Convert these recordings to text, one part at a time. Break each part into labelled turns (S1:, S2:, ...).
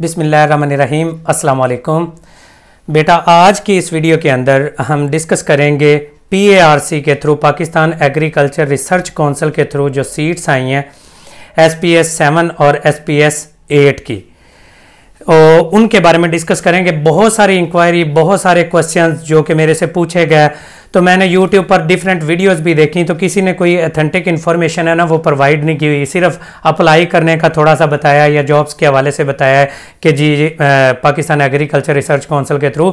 S1: बिसमीम् अल्लाम बेटा आज की इस वीडियो के अंदर हम डिस्कस करेंगे पीएआरसी के through Pakistan agriculture research council के थ्रू जो सीट्स आई हैं एस पी एस सेवन और एस पी एस एट की और उनके बारे में डिस्कस करेंगे बहुत सारी इंक्वायरी बहुत सारे क्वेश्चंस जो कि मेरे से पूछे गए तो मैंने यूट्यूब पर डिफरेंट वीडियोज़ भी देखी तो किसी ने कोई अथेंटिक इन्फॉर्मेशन है ना वो प्रोवाइड नहीं की हुई सिर्फ अप्लाई करने का थोड़ा सा बताया या जॉब्स के हवाले से बताया कि जी पाकिस्तान एग्रीकल्चर रिसर्च काउंसिल के थ्रू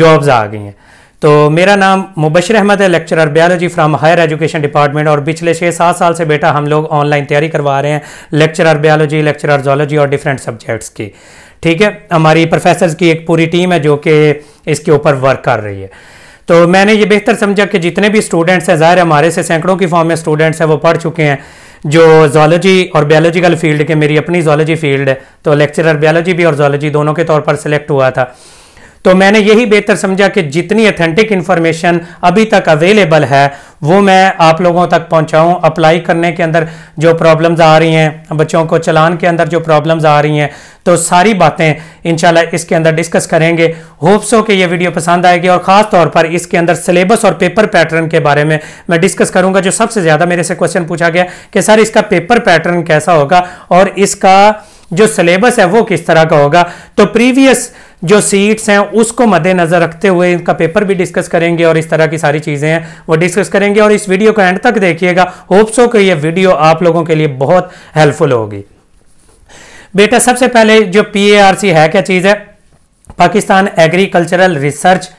S1: जॉब्स आ गई हैं तो मेरा नाम मुबशर अहमद है lecturer biology from higher education department और पिछले छः सात साल से बेटा हम लोग ऑनलाइन तैयारी करवा रहे हैं लेक्चरर बायोलॉजी लेक्चरर जोलॉजी और डिफरेंट सब्जेक्ट्स की ठीक है हमारी प्रोफेसर की एक पूरी टीम है जो कि इसके ऊपर वर्क कर रही है तो मैंने ये बेहतर समझा कि जितने भी स्टूडेंट्स हैं ज़ाहिर हमारे से सैकड़ों की फॉर्म में स्टूडेंट्स हैं वो पढ़ चुके हैं जो जोलॉजी और बायोलॉजिकल फील्ड के मेरी अपनी जोलॉजी फील्ड है तो लेक्चरर बायोलॉजी भी और जोलॉजी दोनों के तौर पर सेलेक्ट हुआ था तो मैंने यही बेहतर समझा कि जितनी अथेंटिक इन्फॉर्मेशन अभी तक अवेलेबल है वो मैं आप लोगों तक पहुंचाऊं अप्लाई करने के अंदर जो प्रॉब्लम्स आ रही हैं बच्चों को चलान के अंदर जो प्रॉब्लम्स आ रही हैं तो सारी बातें इंशाल्लाह इसके अंदर डिस्कस करेंगे होप्स हो कि ये वीडियो पसंद आएगी और ख़ास तौर पर इसके अंदर सिलेबस और पेपर पैटर्न के बारे में मैं डिस्कस करूंगा जो सबसे ज़्यादा मेरे से क्वेश्चन पूछा गया कि सर इसका पेपर पैटर्न कैसा होगा और इसका जो सिलेबस है वो किस तरह का होगा तो प्रीवियस जो सीट्स हैं उसको मद्देनजर रखते हुए इनका पेपर भी डिस्कस करेंगे और इस तरह की सारी चीज़ें हैं वो डिस्कस करेंगे और इस वीडियो को एंड तक देखिएगा होप्सो कि ये वीडियो आप लोगों के लिए बहुत हेल्पफुल होगी बेटा सबसे पहले जो पी है क्या चीज़ है Pakistan agricultural research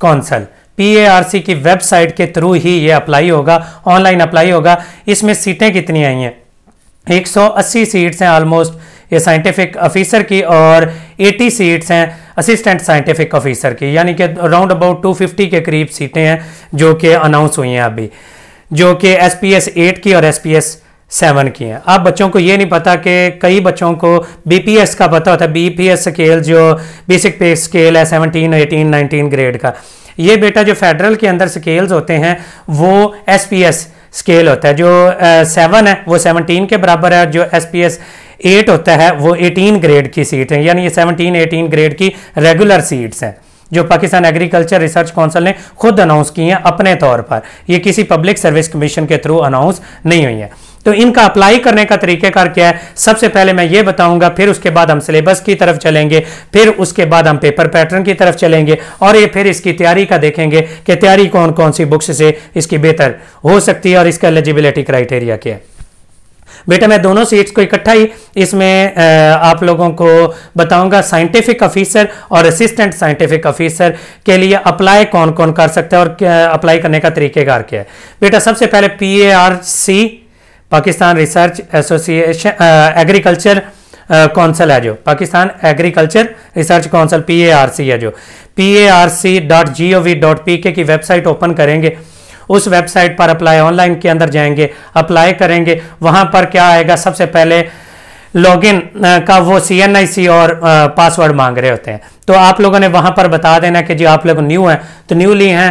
S1: council P की वेबसाइट के थ्रू ही ये अप्लाई होगा ऑनलाइन अप्लाई होगा इसमें सीटें कितनी आई हैं 180 सीट्स हैं ऑलमोस्ट ये साइंटिफिक ऑफिसर की और 80 सीट्स हैं असिस्टेंट साइंटिफिक ऑफिसर की यानी कि अराउंड अबाउट 250 के करीब सीटें हैं जो कि अनाउंस हुई हैं अभी जो कि एस पी एस एट की और एस पी एस सेवन की हैं अब बच्चों को ये नहीं पता कि कई बच्चों को बीपीएस का पता होता है बीपीएस स्केल जो बेसिक पे स्केल है सेवनटीन एटीन नाइनटीन ग्रेड का ये बेटा जो फेडरल के अंदर स्केल्स होते हैं वो एस पी एस स्केल होता है जो सेवन है वो सेवनटीन के बराबर है जो एस पी एस एट होता है वो एटीन ग्रेड की सीट है यानी ये सेवनटीन एटीन ग्रेड की रेगुलर सीट्स हैं जो पाकिस्तान एग्रीकल्चर रिसर्च काउंसिल ने खुद अनाउंस की हैं अपने तौर पर ये किसी पब्लिक सर्विस कमीशन के थ्रू अनाउंस नहीं हुई है तो इनका अप्लाई करने का तरीकेकार क्या है सबसे पहले मैं ये बताऊंगा फिर उसके बाद हम सिलेबस की तरफ चलेंगे फिर उसके बाद हम पेपर पैटर्न की तरफ चलेंगे और ये फिर इसकी तैयारी का देखेंगे कि तैयारी कौन कौन सी बुक्स से इसकी बेहतर हो सकती है और इसका एलिजिबिलिटी क्राइटेरिया क्या है बेटा मैं दोनों सीट्स को इकट्ठा ही इसमें आप लोगों को बताऊंगा साइंटिफिक ऑफिसर और असिस्टेंट साइंटिफिक ऑफिसर के लिए अप्लाई कौन कौन कर सकता है और अप्लाई करने का तरीकेकार क्या है बेटा सबसे पहले P A R C Pakistan research association agriculture council है जो Pakistan agriculture research council PARC है जो पीएआरसी.जीओवी.पीके की वेबसाइट ओपन करेंगे उस वेबसाइट पर अप्लाई ऑनलाइन के अंदर जाएंगे अप्लाई करेंगे वहां पर क्या आएगा सबसे पहले लॉगिन का वो सी एन आई सी और पासवर्ड मांग रहे होते हैं तो आप लोगों ने वहां पर बता देना कि जी आप लोग न्यू हैं तो न्यूली हैं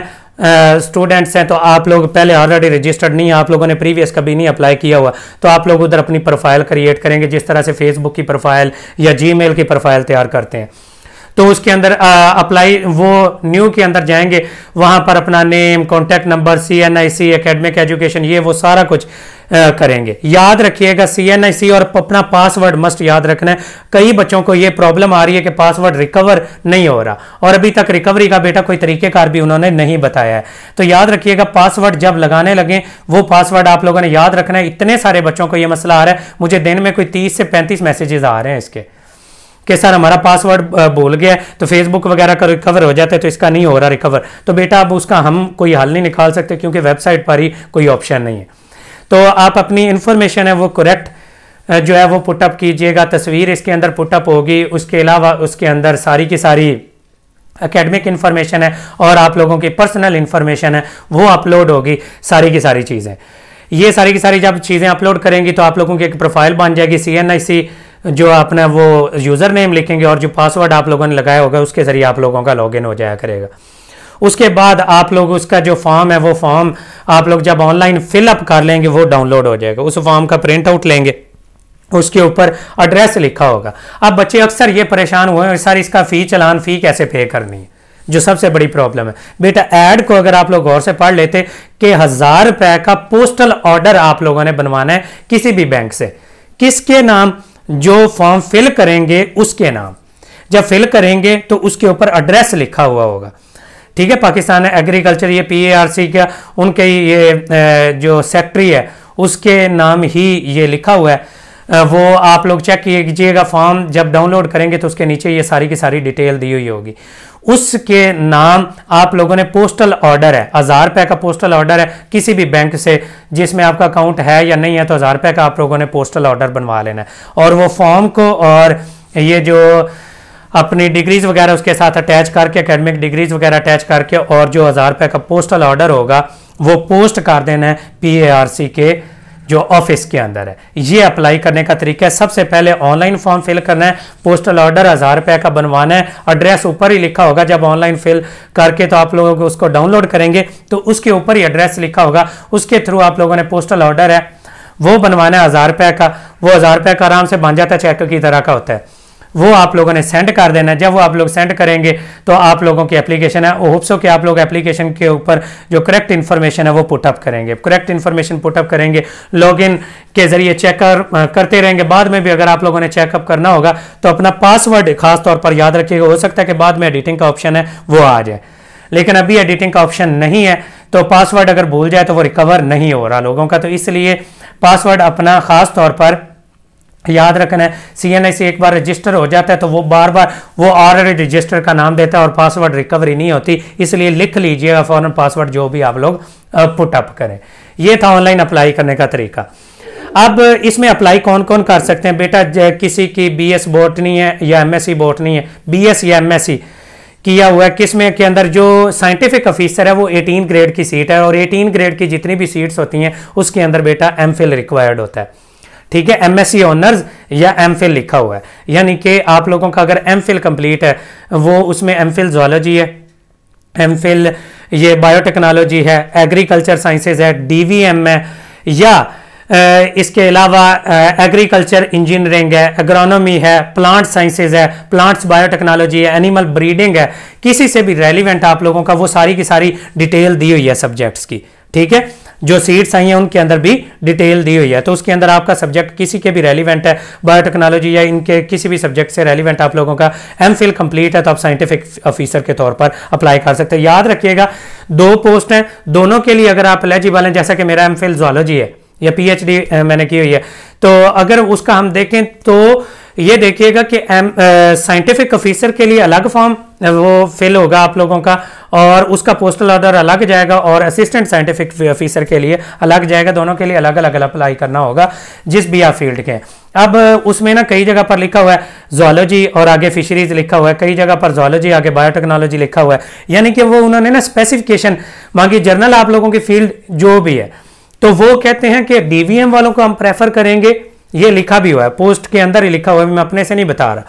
S1: स्टूडेंट्स हैं तो आप लोग पहले ऑलरेडी रजिस्टर्ड नहीं है आप लोगों ने प्रीवियस कभी नहीं अप्लाई किया हुआ तो आप लोग उधर अपनी प्रोफाइल क्रिएट करेंगे जिस तरह से फेसबुक की प्रोफाइल या जी की प्रोफाइल तैयार करते हैं तो उसके अंदर अप्लाई वो न्यू के अंदर जाएंगे वहां पर अपना name contact number C N I C academic education ये वो सारा कुछ आ, करेंगे याद रखिएगा सी एन आई सी और अपना पासवर्ड मस्ट याद रखना है कई बच्चों को ये प्रॉब्लम आ रही है कि पासवर्ड रिकवर नहीं हो रहा और अभी तक रिकवरी का बेटा कोई तरीकेकार भी उन्होंने नहीं बताया है तो याद रखिएगा पासवर्ड जब लगाने लगे वो पासवर्ड आप लोगों ने याद रखना है इतने सारे बच्चों को ये मसला आ रहा है मुझे दिन में कोई तीस से पैंतीस मैसेजेस आ रहे हैं इसके कि सर हमारा पासवर्ड भूल गया तो फेसबुक वगैरह का रिकवर हो जाता है तो इसका नहीं हो रहा रिकवर तो बेटा अब उसका हम कोई हल नहीं निकाल सकते क्योंकि वेबसाइट पर ही कोई ऑप्शन नहीं है तो आप अपनी इंफॉर्मेशन है वो करेक्ट जो है वो पुटअप कीजिएगा तस्वीर इसके अंदर पुटअप होगी उसके अलावा उसके अंदर सारी की सारी एकेडमिक इंफॉर्मेशन है और आप लोगों की पर्सनल इन्फॉर्मेशन है वो अपलोड होगी सारी की सारी चीज़ें ये सारी की सारी जब चीज़ें अपलोड करेंगी तो आप लोगों की एक प्रोफाइल बन जाएगी सी एन आई सी जो अपना वो यूज़र नेम लिखेंगे और जो पासवर्ड आप लोगों ने लगाया होगा उसके ज़रिए आप लोगों का लॉगिन हो जाया करेगा उसके बाद आप लोग उसका जो फॉर्म है वो फॉर्म आप लोग जब ऑनलाइन फिलअप कर लेंगे वो डाउनलोड हो जाएगा उस फॉर्म का प्रिंट आउट लेंगे उसके ऊपर एड्रेस लिखा होगा अब बच्चे अक्सर ये परेशान हुए हैं सर इसका फ़ी चलान फ़ी कैसे पे करनी है जो सबसे बड़ी प्रॉब्लम है बेटा एड को अगर आप लोग गौर से पढ़ लेते कि हज़ार रुपए का पोस्टल ऑर्डर आप लोगों ने बनवाना है किसी भी बैंक से किसके नाम जो फॉर्म फिल करेंगे उसके नाम जब फिल करेंगे तो उसके ऊपर एड्रेस लिखा हुआ होगा ठीक है पाकिस्तान एग्रीकल्चर ये पीएआरसी का उनके ये जो सेक्रेटरी है उसके नाम ही ये लिखा हुआ है वो आप लोग चेक कीजिएगा फॉर्म जब डाउनलोड करेंगे तो उसके नीचे ये सारी की सारी डिटेल दी हुई होगी उसके नाम आप लोगों ने पोस्टल ऑर्डर है हज़ार रुपए का पोस्टल ऑर्डर है किसी भी बैंक से जिसमें आपका अकाउंट है या नहीं है तो हज़ार रुपए का आप लोगों ने पोस्टल ऑर्डर बनवा लेना है और वो फॉर्म को और ये जो अपनी डिग्रीज वगैरह उसके साथ अटैच करके अकेडमिक डिग्रीज वगैरह अटैच करके और जो हज़ार रुपए का पोस्टल ऑर्डर होगा वो पोस्ट कर देना है पी के जो ऑफिस के अंदर है ये अप्लाई करने का तरीका है सबसे पहले ऑनलाइन फॉर्म फिल करना है पोस्टल ऑर्डर हज़ार रुपए का बनवाना है एड्रेस ऊपर ही लिखा होगा जब ऑनलाइन फिल करके तो आप लोगों को उसको डाउनलोड करेंगे तो उसके ऊपर ही एड्रेस लिखा होगा उसके थ्रू आप लोगों ने पोस्टल ऑर्डर है वो बनवाना है हज़ार रुपए का वो हज़ार रुपए का आराम से बन जाता है चेक की तरह का होता है वो आप लोगों ने सेंड कर देना है जब वो आप लोग सेंड करेंगे तो आप लोगों की एप्लीकेशन है होप्सो कि आप लोग एप्लीकेशन के ऊपर जो करेक्ट इन्फॉर्मेशन है वो पुटअप करेंगे करेक्ट इन्फॉर्मेशन पुटअप करेंगे लॉगिन के जरिए कर, करते रहेंगे बाद में भी अगर आप लोगों ने चेकअप करना होगा तो अपना पासवर्ड खासतौर पर याद रखिएगा हो सकता है कि बाद में एडिटिंग का ऑप्शन है वो आ जाए लेकिन अभी एडिटिंग का ऑप्शन नहीं है तो पासवर्ड अगर भूल जाए तो वो रिकवर नहीं हो रहा लोगों का तो इसलिए पासवर्ड अपना खास तौर पर याद रखना है सी सी एक बार रजिस्टर हो जाता है तो वो बार बार वो ऑलरेडी रजिस्टर का नाम देता है और पासवर्ड रिकवरी नहीं होती इसलिए लिख लीजिएगा फॉरन पासवर्ड जो भी आप लोग पुटअप करें ये था ऑनलाइन अप्लाई करने का तरीका अब इसमें अप्लाई कौन कौन कर सकते हैं बेटा किसी की बी एस नहीं है या एम एस सी नहीं है बी एस या एम एस सी किया हुआ है किसमें के अंदर जो साइंटिफिक ऑफिसर है वो 18 ग्रेड की सीट है और 18 ग्रेड की जितनी भी सीट्स होती हैं उसके अंदर बेटा एम फिल रिक्वायर्ड होता है ठीक है एमएससी ऑनर्स e या एमफिल लिखा हुआ है यानी कि आप लोगों का अगर एमफिल कंप्लीट है वो उसमें एमफिल जोलॉजी है एमफिल ये बायोटेक्नोलॉजी है एग्रीकल्चर साइंसेज है डीवीएम है या इसके अलावा एग्रीकल्चर इंजीनियरिंग है एग्रोनॉमी है प्लांट साइंसेज है प्लांट्स बायोटेक्नोलॉजी है एनिमल ब्रीडिंग है किसी से भी रेलिवेंट आप लोगों का वो सारी की सारी डिटेल दी हुई है सब्जेक्ट्स की ठीक है जो सीट्स आई हैं उनके अंदर भी डिटेल दी हुई है तो उसके अंदर आपका सब्जेक्ट किसी के भी रेलिवेंट है बायोटेक्नोलॉजी या इनके किसी भी सब्जेक्ट से रेलिवेंट आप लोगों का एम फिल कंप्लीट है तो आप साइंटिफिक ऑफिसर के तौर पर अप्लाई कर सकते हैं याद रखिएगा दो पोस्ट हैं दोनों के लिए अगर आप एलिजिबल हैं जैसा कि मेरा एम फिल है या पी मैंने की हुई है तो अगर उसका हम देखें तो ये देखिएगा कि साइंटिफिक ऑफिसर के लिए अलग फॉर्म वो फिल होगा आप लोगों का और उसका पोस्टल ऑर्डर अलग जाएगा और असिस्टेंट साइंटिफिक ऑफिसर के लिए अलग जाएगा दोनों के लिए अलग अलग अप्लाई करना होगा जिस भी आप फील्ड के अब उसमें ना कई जगह पर लिखा हुआ है जोलॉजी और आगे फिशरीज लिखा हुआ है कई जगह पर जोलॉजी आगे बायोटेक्नोलॉजी लिखा हुआ है यानी कि वो उन्होंने ना स्पेसिफिकेशन मांगी जर्नल आप लोगों की फील्ड जो भी है तो वो कहते हैं कि डीवीएम वालों को हम प्रेफर करेंगे ये लिखा भी हुआ है पोस्ट के अंदर ही लिखा हुआ है मैं अपने से नहीं बता रहा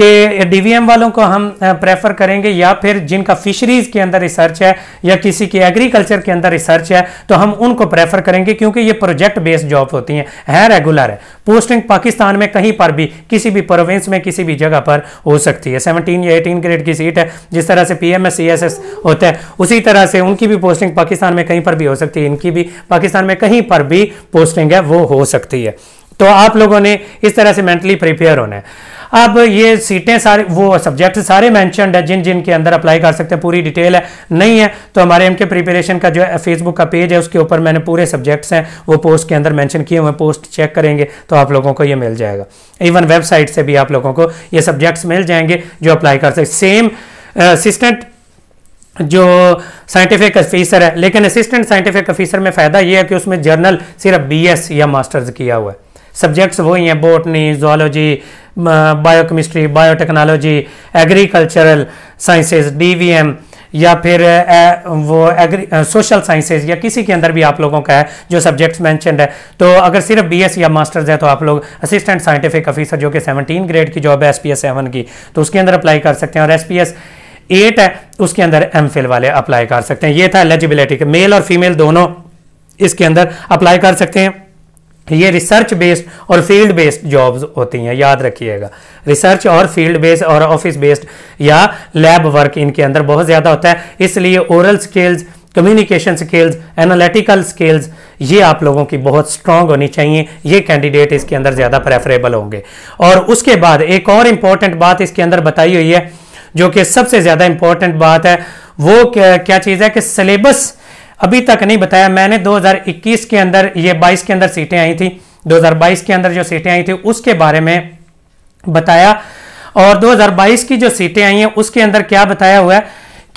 S1: कि डीवीएम वालों को हम प्रेफर करेंगे या फिर जिनका फिशरीज के अंदर रिसर्च है या किसी की एग्रीकल्चर के अंदर रिसर्च है तो हम उनको प्रेफर करेंगे क्योंकि ये प्रोजेक्ट बेस्ड जॉब होती हैं है रेगुलर है पोस्टिंग पाकिस्तान में कहीं पर भी किसी भी प्रोविंस में किसी भी जगह पर हो सकती है सेवनटीन या एटीन ग्रेड की सीट है जिस तरह से पी एम होता है उसी तरह से उनकी भी पोस्टिंग पाकिस्तान में कहीं पर भी हो सकती है इनकी भी पाकिस्तान में कहीं पर भी पोस्टिंग है वो हो सकती है तो आप लोगों ने इस तरह से मेंटली प्रिपेयर होना है अब ये सीटें सारे वो सब्जेक्ट सारे मैंशनड है जिन जिन के अंदर अप्लाई कर सकते हैं पूरी डिटेल है नहीं है तो हमारे एम के प्रिपरेशन का जो है फेसबुक का पेज है उसके ऊपर मैंने पूरे सब्जेक्ट्स हैं वो पोस्ट के अंदर मेंशन किए हुए पोस्ट चेक करेंगे तो आप लोगों को ये मिल जाएगा इवन वेबसाइट से भी आप लोगों को ये सब्जेक्ट्स मिल जाएंगे जो अप्लाई कर सकते सेम असिस्टेंट uh, जो साइंटिफिक ऑफिसर है लेकिन असिस्टेंट साइंटिफिक ऑफिसर में फ़ायदा ये है कि उसमें जर्नल सिर्फ बी या मास्टर्स किया हुआ है सब्जेक्ट्स वही हैं botany zoology biochemistry biotechnology agricultural sciences DVM या फिर ए, वो एग्री सोशल साइंसेज या किसी के अंदर भी आप लोगों का है जो सब्जेक्ट्स मैंशनड है तो अगर सिर्फ एस e या मास्टर्स है तो आप लोग असिस्टेंट साइंटिफिक ऑफिसर जो कि 17 ग्रेड की जॉब है एस पी एस सेवन की तो उसके अंदर अप्लाई कर सकते हैं और एस पी एस एट है उसके अंदर एम फिल वाले अप्लाई कर सकते हैं ये था एलिजिबिलिटी मेल और फीमेल दोनों इसके अंदर अप्लाई कर सकते हैं ये रिसर्च बेस्ड और फील्ड बेस्ड जॉब्स होती हैं याद रखिएगा रिसर्च और फील्ड बेस्ड और ऑफिस बेस्ड या लैब वर्क इनके अंदर बहुत ज़्यादा होता है इसलिए oral skills communication skills analytical skills ये आप लोगों की बहुत स्ट्रांग होनी चाहिए ये कैंडिडेट इसके अंदर ज़्यादा प्रेफरेबल होंगे और उसके बाद एक और इम्पॉर्टेंट बात इसके अंदर बताई हुई है जो कि सबसे ज़्यादा इंपॉर्टेंट बात है वो क्या, क्या चीज़ है कि सिलेबस अभी तक नहीं बताया मैंने 2021 के अंदर ये 22 के अंदर सीटें आई थी 2022 के अंदर जो सीटें आई थी उसके बारे में बताया और 2022 की जो सीटें आई हैं उसके अंदर क्या बताया हुआ है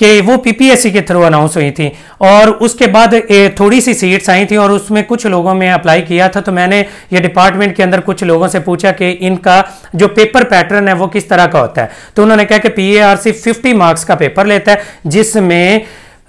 S1: कि वो पीपीएससी के थ्रू अनाउंस हुई थी और उसके बाद थोड़ी सी सीट्स आई थी और उसमें कुछ लोगों में अप्लाई किया था तो मैंने ये डिपार्टमेंट के अंदर कुछ लोगों से पूछा कि इनका जो पेपर पैटर्न है वो किस तरह का होता है तो उन्होंने कहा कि पीएआरसी 50 मार्क्स का पेपर लेता है जिसमें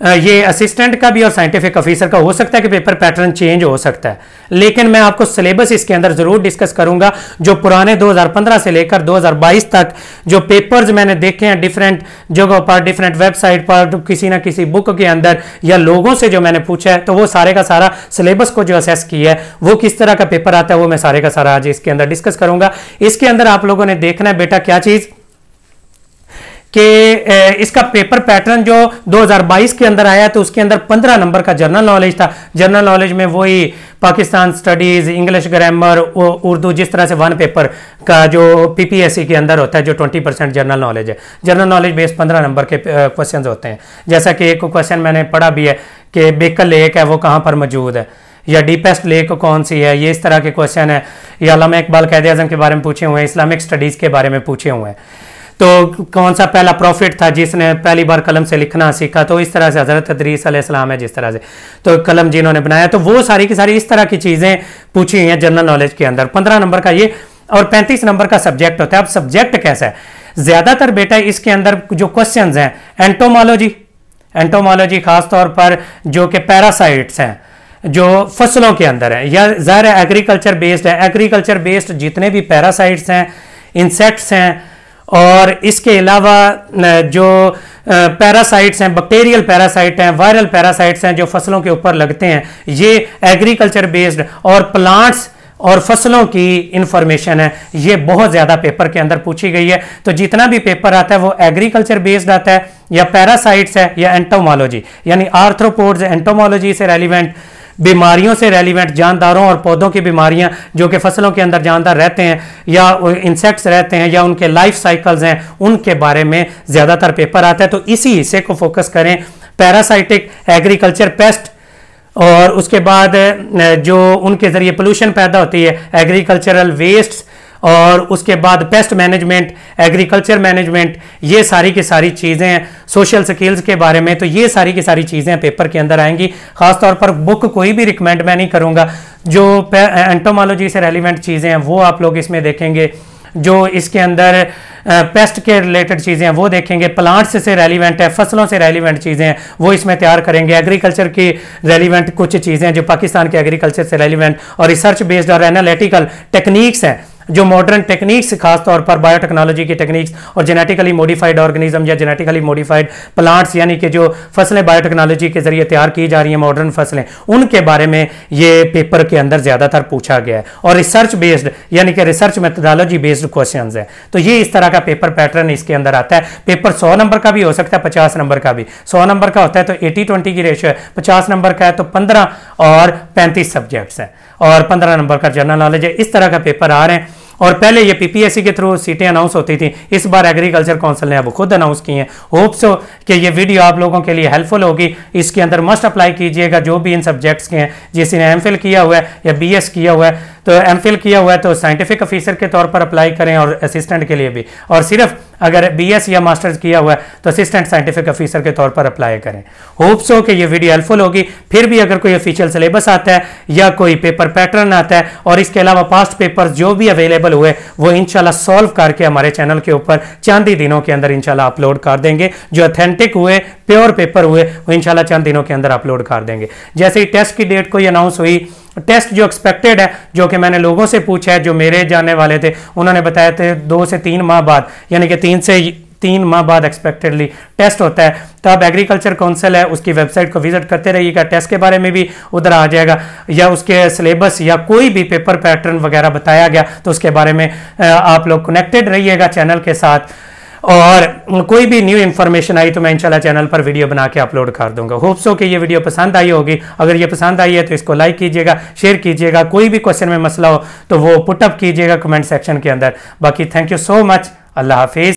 S1: ये असिस्टेंट का भी और साइंटिफिक ऑफिसर का हो सकता है कि पेपर पैटर्न चेंज हो सकता है लेकिन मैं आपको सिलेबस इसके अंदर ज़रूर डिस्कस करूंगा जो पुराने 2015 से लेकर 2022 तक जो पेपर्स मैंने देखे हैं डिफरेंट जगहों पर डिफरेंट वेबसाइट पर तो किसी ना किसी बुक के अंदर या लोगों से जो मैंने पूछा है तो वो सारे का सारा सिलेबस को जो असेस किया है वो किस तरह का पेपर आता है वो मैं सारे का सारा आज इसके अंदर डिस्कस करूंगा इसके अंदर आप लोगों ने देखना है बेटा क्या चीज़ कि इसका पेपर पैटर्न जो 2022 के अंदर आया तो उसके अंदर 15 नंबर का जनरल नॉलेज था जनरल नॉलेज में वही Pakistan studies English grammar Urdu जिस तरह से वन पेपर का जो पीपीएससी के अंदर होता है जो 20 परसेंट जनरल नॉलेज है जनरल नॉलेज बेस 15 नंबर के क्वेश्चंस होते हैं जैसा कि एक क्वेश्चन मैंने पढ़ा भी है कि बेकल लेक है वो कहाँ पर मौजूद है या डीपेस्ट लेक कौन सी है ये इस तरह के क्वेश्चन है या अलामा इकबाल कैद अजम के बारे में पूछे हुए हैं इस्लामिक स्टडीज़ के बारे में पूछे हुए हैं तो कौन सा पहला प्रॉफिट था जिसने पहली बार कलम से लिखना सीखा तो इस तरह से हज़रत अदरीस है जिस तरह से तो कलम जिन्होंने बनाया तो वो सारी की सारी इस तरह की चीज़ें पूछी हैं जनरल नॉलेज के अंदर पंद्रह नंबर का ये और पैंतीस नंबर का सब्जेक्ट होता है अब सब्जेक्ट कैसा है ज़्यादातर बेटा इसके अंदर जो क्वेश्चन हैं एंटोमोलॉजी एंटोमोलॉजी खासतौर पर जो कि पैरासाइट्स हैं जो फसलों के अंदर है या ज़ाहिर एग्रीकल्चर बेस्ड है एग्रीकल्चर बेस्ड जितने भी पैरासाइट्स हैं इंसेक्ट्स हैं और इसके अलावा जो पैरासाइट्स हैं बैक्टीरियल पैरासाइट हैं वायरल पैरासाइट्स हैं जो फसलों के ऊपर लगते हैं ये एग्रीकल्चर बेस्ड और प्लांट्स और फसलों की इंफॉर्मेशन है ये बहुत ज़्यादा पेपर के अंदर पूछी गई है तो जितना भी पेपर आता है वो एग्रीकल्चर बेस्ड आता है या पैरासाइट्स है या एंटोमोलॉजी यानी आर्थ्रोपोड्स एंटोमोलॉजी से रेलिवेंट बीमारियों से रेलिवेंट जानदारों और पौधों की बीमारियां जो कि फसलों के अंदर जानदार रहते हैं या इंसेक्ट्स रहते हैं या उनके लाइफ साइकिल्स हैं उनके बारे में ज़्यादातर पेपर आता है तो इसी हिस्से को फोकस करें पैरासाइटिक एग्रीकल्चर पेस्ट और उसके बाद जो उनके ज़रिए पोल्यूशन पैदा होती है एग्रीकल्चरल वेस्ट और उसके बाद पेस्ट मैनेजमेंट एग्रीकल्चर मैनेजमेंट ये सारी की सारी चीज़ें सोशल स्किल्स के बारे में तो ये सारी की सारी चीज़ें पेपर के अंदर आएंगी खासतौर पर बुक कोई भी रिकमेंड मैं नहीं करूँगा जो एंटोमोलॉजी से रेलिवेंट चीज़ें हैं वो आप लोग इसमें देखेंगे जो इसके अंदर पेस्ट के रिलेटेड चीज़ें हैं वो देखेंगे प्लांट्स से रेलिवेंट है फसलों से रेलिवेंट चीज़ें हैं वो इसमें तैयार करेंगे एग्रीकल्चर की रेलिवेंट कुछ चीज़ें जो पाकिस्तान के एग्रीकल्चर से रेलिवेंट और रिसर्च बेस्ड और एनालिटिकल टेक्निक्स हैं जो मॉडर्न टेक्निक्स खासतौर पर बायोटेक्नोलॉजी की टेक्निक्स और जेनेटिकली मॉडिफाइड ऑर्गेनिज्म या जेनेटिकली मॉडिफाइड प्लांट्स यानी कि जो फसलें बायोटेक्नोलॉजी के जरिए तैयार की जा रही हैं मॉडर्न फसलें उनके बारे में ये पेपर के अंदर ज़्यादातर पूछा गया है और रिसर्च बेस्ड यानी कि रिसर्च मेथडोलॉजी बेस्ड क्वेश्चन है तो ये इस तरह का पेपर पैटर्न इसके अंदर आता है पेपर सौ नंबर का भी हो सकता है पचास नंबर का भी सौ नंबर का होता है तो एटी ट्वेंटी की रेशियो है पचास नंबर का है तो पंद्रह और पैंतीस सब्जेक्ट्स हैं और पंद्रह नंबर का जनरल नॉलेज है इस तरह का पेपर आ रहे हैं और पहले ये पीपीएससी के थ्रू सीटें अनाउंस होती थी इस बार एग्रीकल्चर काउंसिल ने अब खुद अनाउंस की हैं होप सो कि ये वीडियो आप लोगों के लिए हेल्पफुल होगी इसके अंदर मस्ट अप्लाई कीजिएगा जो भी इन सब्जेक्ट्स के हैं जिसने एम किया हुआ है या बी किया हुआ है तो एम किया हुआ है तो साइंटिफिक ऑफिसर के तौर पर अप्लाई करें और असिस्टेंट के लिए भी और सिर्फ अगर एस या मास्टर्स किया हुआ है तो असिस्टेंट साइंटिफिक ऑफिसर के तौर पर अप्लाई करें होप्स हो कि ये वीडियो हेल्पफुल होगी फिर भी अगर कोई ऑफिशियल सिलेबस आता है या कोई पेपर पैटर्न आता है और इसके अलावा पास्ट पेपर जो भी अवेलेबल हुए वो इनशाला सॉल्व करके हमारे चैनल के ऊपर चंद ही दिनों के अंदर इनशाला अपलोड कर देंगे जो अथेंटिक हुए प्योर पेपर हुए वो इनशाला चंद दिनों के अंदर अपलोड कर देंगे जैसे ही टेस्ट की डेट कोई अनाउंस हुई टेस्ट जो एक्सपेक्टेड है जो कि मैंने लोगों से पूछा है जो मेरे जाने वाले थे उन्होंने बताया थे दो से तीन माह बाद यानी कि तीन से तीन माह बाद एक्सपेक्टेडली टेस्ट होता है तो आप एग्रीकल्चर काउंसिल है उसकी वेबसाइट को विजिट करते रहिएगा टेस्ट के बारे में भी उधर आ जाएगा या उसके सिलेबस या कोई भी पेपर पैटर्न वगैरह बताया गया तो उसके बारे में आप लोग कनेक्टेड रहिएगा चैनल के साथ और कोई भी न्यू इन्फॉर्मेशन आई तो मैं इंशाल्लाह चैनल पर वीडियो बना के अपलोड कर दूंगा होप्स हो कि ये वीडियो पसंद आई होगी अगर ये पसंद आई है तो इसको लाइक कीजिएगा शेयर कीजिएगा कोई भी क्वेश्चन में मसला हो तो वो पुटअप कीजिएगा कमेंट सेक्शन के अंदर बाकी thank you so much Allah हाफिज़